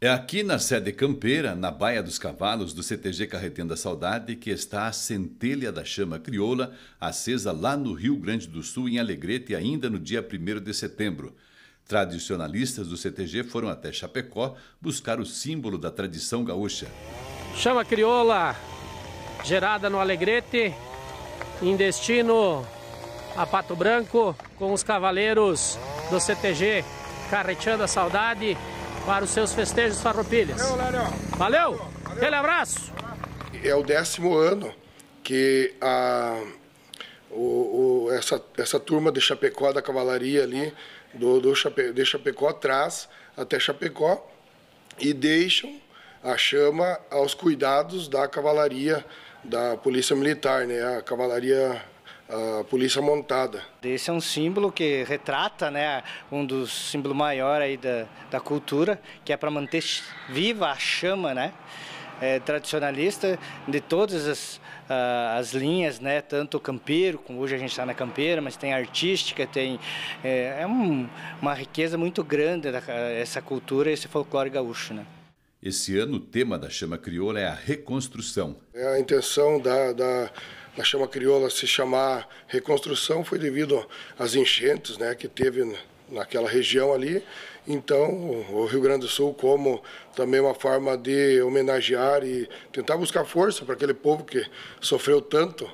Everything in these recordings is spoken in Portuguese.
É aqui na sede campeira, na Baia dos Cavalos do CTG Carretém da Saudade, que está a centelha da chama crioula, acesa lá no Rio Grande do Sul, em Alegrete, ainda no dia 1 de setembro. Tradicionalistas do CTG foram até Chapecó buscar o símbolo da tradição gaúcha. Chama crioula, gerada no Alegrete, em destino a Pato Branco, com os cavaleiros do CTG Carretando a Saudade para os seus festejos farroupilhas. Valeu! Aquele abraço! É o décimo ano que a, o, o, essa, essa turma de Chapecó, da cavalaria ali, do, do Chape, de Chapecó traz até Chapecó e deixam a chama aos cuidados da cavalaria da Polícia Militar, né? A cavalaria a polícia montada. Esse é um símbolo que retrata né, um dos símbolos maiores aí da, da cultura, que é para manter viva a chama né, é, tradicionalista de todas as, ah, as linhas, né, tanto campeiro, como hoje a gente está na campeira, mas tem artística, tem é, é um, uma riqueza muito grande da, essa cultura, esse folclore gaúcho. Né. Esse ano o tema da chama crioula é a reconstrução. É a intenção da, da na chama crioula se chamar reconstrução foi devido às enchentes né, que teve naquela região ali. Então, o Rio Grande do Sul, como também uma forma de homenagear e tentar buscar força para aquele povo que sofreu tanto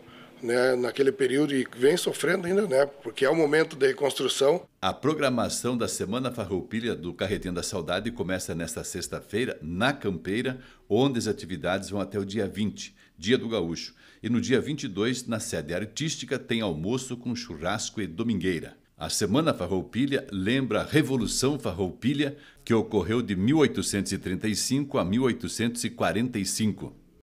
né, naquele período e vem sofrendo ainda, né, porque é o momento da reconstrução. A programação da Semana Farroupilha do Carretinho da Saudade começa nesta sexta-feira, na Campeira, onde as atividades vão até o dia 20, dia do gaúcho. E no dia 22, na sede artística, tem almoço com churrasco e domingueira. A Semana Farroupilha lembra a Revolução Farroupilha, que ocorreu de 1835 a 1845.